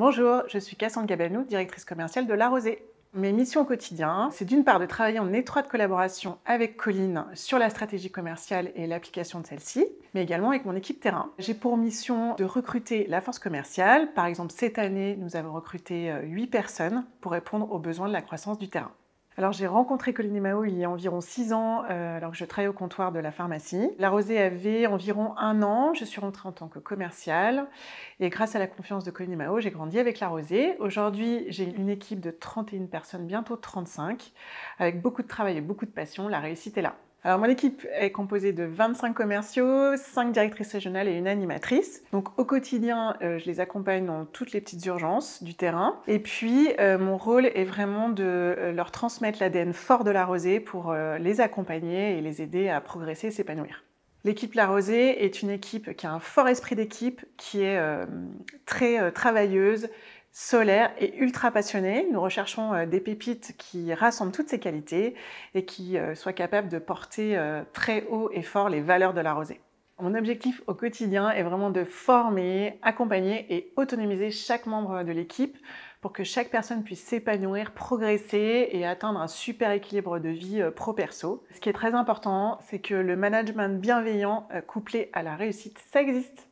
Bonjour, je suis Cassandre Gabanou, directrice commerciale de La Rosée. Mes missions au quotidien, c'est d'une part de travailler en étroite collaboration avec Colline sur la stratégie commerciale et l'application de celle-ci, mais également avec mon équipe terrain. J'ai pour mission de recruter la force commerciale. Par exemple, cette année, nous avons recruté 8 euh, personnes pour répondre aux besoins de la croissance du terrain. Alors j'ai rencontré Coline Mao il y a environ 6 ans, euh, alors que je travaillais au comptoir de la pharmacie. La rosée avait environ un an, je suis rentrée en tant que commerciale et grâce à la confiance de Coline Mao, j'ai grandi avec la rosée. Aujourd'hui, j'ai une équipe de 31 personnes, bientôt 35, avec beaucoup de travail et beaucoup de passion, la réussite est là. Alors mon équipe est composée de 25 commerciaux, 5 directrices régionales et une animatrice. Donc au quotidien, euh, je les accompagne dans toutes les petites urgences du terrain. Et puis euh, mon rôle est vraiment de euh, leur transmettre l'ADN fort de la rosée pour les accompagner et les aider à progresser et s'épanouir. L'équipe La Rosée est une équipe qui a un fort esprit d'équipe, qui est très travailleuse, solaire et ultra passionné. Nous recherchons euh, des pépites qui rassemblent toutes ces qualités et qui euh, soient capables de porter euh, très haut et fort les valeurs de la rosée. Mon objectif au quotidien est vraiment de former, accompagner et autonomiser chaque membre de l'équipe pour que chaque personne puisse s'épanouir, progresser et atteindre un super équilibre de vie pro-perso. Ce qui est très important, c'est que le management bienveillant couplé à la réussite, ça existe.